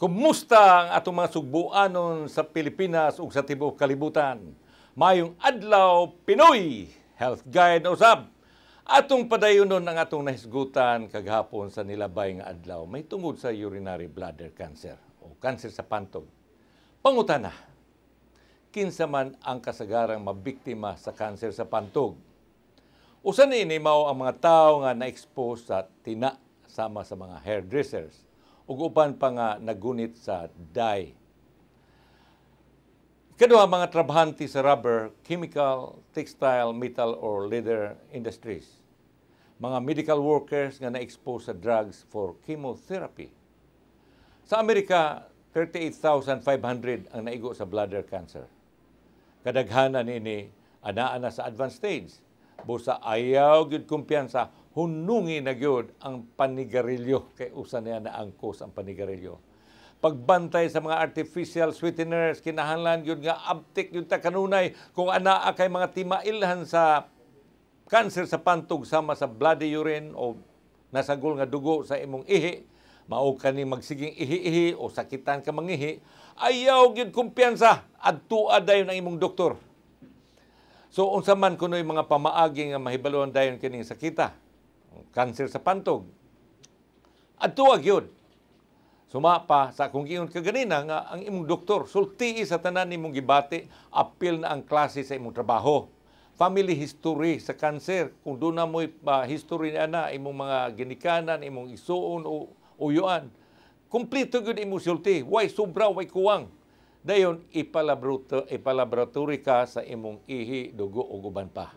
Kumusta ang atong mga sugbuanon sa Pilipinas ug sa tibuok kalibutan? Mayong adlaw Pinoy Health Guide usab. Atong padayonon ang atong nahisgutan kagahapon sa nilabay nga adlaw may tungod sa urinary bladder cancer o cancer sa pantog. Pangutana, kinsa man ang kasagarang mabiktima sa cancer sa pantog? Usa ni mao ang mga tawo nga na-expose sa tina sama sa mga hairdressers ug uban pa nga nagunit sa dye. Kaduha mga trabahante sa rubber, chemical, textile, metal or leather industries. Mga medical workers nga na-expose sa drugs for chemotherapy. Sa Amerika, 38,500 ang naigo sa bladder cancer. Kadaghanan ini anaa na sa advanced stage. Busa ayaw gyud kumpiyansa hunungi na gyud ang panigarilyo kay usa niya na angkos ang panigarilyo pagbantay sa mga artificial sweeteners kinahanglan gyud nga abtik yung ta kanunay kung anaa kay mga timailhan sa cancer sa pantog sama sa bloody urine o nasagol nga dugo sa imong ihi mao kani magsiging ihi-ihi o sakitan ka mangihi ayaw gyud kumpiyansa adto dayon ang imong doktor So unsa man kunoy mga pamaagi nga mahibaluan dayon kining sakita cancer sa pantog. At tuwag yun. Suma pa sa kung giyon ka ganina nga ang imong doktor sulti sa tanan nimong gibati apil na ang klase sa imong trabaho. Family history sa cancer kung do na mo'y uh, history na na imong mga ginikanan, imong isuon o uyuan. Kompleto gyud imong sulti. Why sobra, why kuwang. Dayon ipalaboratory ka sa imong ihi, dugo o guban pa.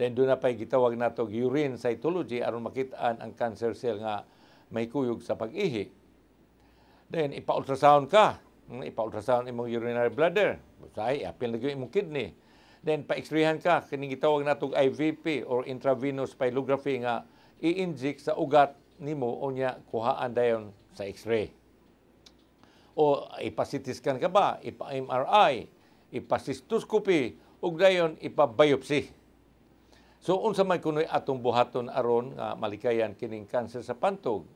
Then doon na pa'y gitawag nato urine cytology aron makitaan ang cancer cell nga may kuyog sa pag-ihi. Then ipa-ultrasound ka. Hmm, ipa-ultrasound imong urinary bladder. Say, apil lagi imong kidney. Then pa-x-rayhan ka kining gitawag nato IVP or intravenous pyelography nga i-inject sa ugat nimo o unya kuhaan dayon sa x-ray. O ipa-CT scan ka ba, ipa-MRI, ipa-cystoscopy, ug dayon ipa-biopsy. So unsa man kunoy atong buhaton aron nga malikayan kining cancer sa pantog?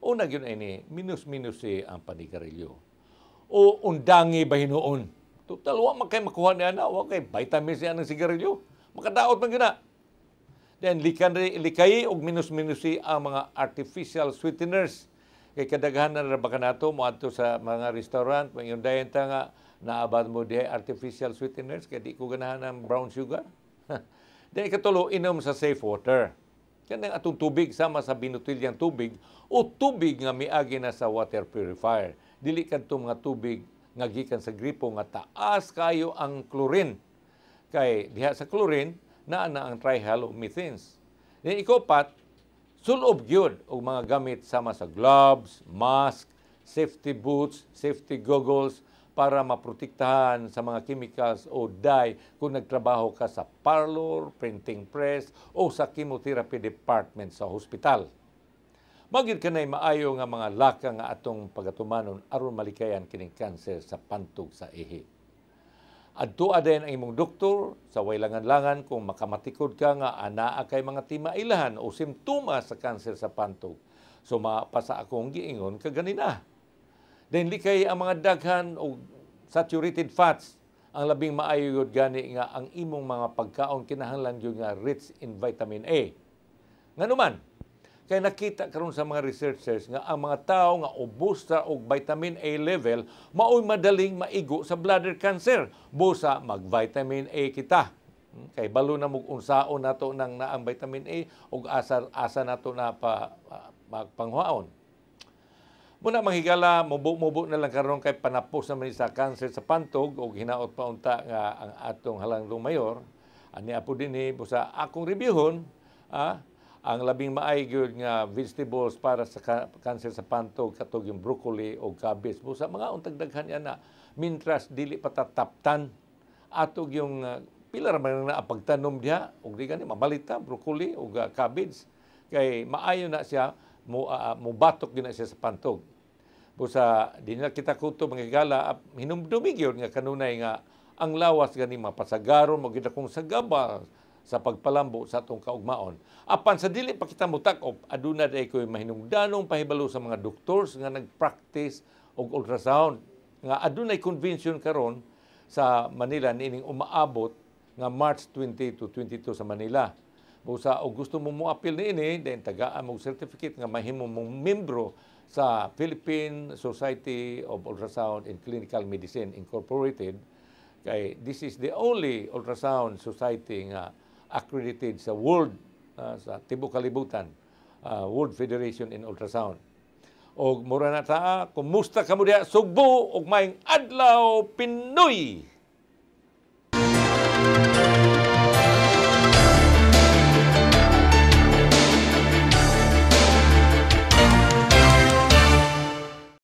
Una gyud ini minus-minus si ang panigarilyo. O undangi ba hinuon? Total wa man kay makuha ni ana, wa kay vitamins niya ng sigarilyo. Makadaot man gyud Then likan likay og minus-minus si ang mga artificial sweeteners. Kay kadaghan na ra baka nato moadto sa mga restaurant, mga dayon ta nga naabad mo di artificial sweeteners kay di ko ganahan ang brown sugar. Then ikatulo, inom sa safe water. Kanang atong tubig sama sa binutiliyang tubig o tubig nga miagi na sa water purifier. Dili kadto mga tubig nga gikan sa gripo nga taas kayo ang chlorine. Kay diha sa chlorine naa na ang trihalomethanes. Then ikopat, sulob gyud og mga gamit sama sa gloves, mask, safety boots, safety goggles, para maprotektahan sa mga chemicals o dye kung nagtrabaho ka sa parlor, printing press o sa chemotherapy department sa hospital. Magid kanay maayo nga mga laka nga atong pagatumanon aron malikayan kining cancer sa pantog sa ehe. Adto aden ang imong doktor sa wailangan-langan kung makamatikod ka nga anaa kay mga timailahan o simptoma sa kanser sa pantog. So mapasa akong giingon kaganina. Then likay ang mga daghan o saturated fats ang labing maayod gani nga ang imong mga pagkaon kinahanglan gyud nga rich in vitamin A. Nganuman, kay nakita karon sa mga researchers nga ang mga tao nga ubos sa og vitamin A level maoy madaling maigo sa bladder cancer busa mag vitamin A kita. Hmm, kay balo na mug unsaon nato nang naang vitamin A og asa asa nato na pa uh, magpanghuaon. Muna manghigala, mubo-mubo na lang karon kay panapos naman sa cancer sa pantog o hinaot pa unta nga ang atong halangdong mayor. Ani apo din ni busa akong reviewon ah, ang labing maay gyud nga vegetables para sa cancer sa pantog katog yung broccoli o cabbage busa mga untag daghan ana mintras dili patataptan atog yung uh, pila ra man na pagtanom diha og di gani mabalita broccoli o uh, cabbage kay maayo na siya mo uh, mo batok gina siya sa pantog busa di kita kuto manggigala hinumdumi gyud nga kanunay nga ang lawas gani mapasagaron mo gid akong sagaba sa pagpalambo sa atong kaugmaon apan sa dili pa kita mutakop, aduna day koy mahinungdanong pahibalo sa mga doktors nga nagpractice og ultrasound nga adunay convention karon sa Manila niining umaabot nga March 20 to 22 sa Manila Busa o gusto mo mo appeal ni ini, then tagaan mo certificate nga mahimo mong membro sa Philippine Society of Ultrasound and Clinical Medicine Incorporated. Kay this is the only ultrasound society nga accredited sa world uh, sa tibuok kalibutan, uh, World Federation in Ultrasound. Og mura na ta, kumusta ka mo diya? Sugbo og maing adlaw Pinoy.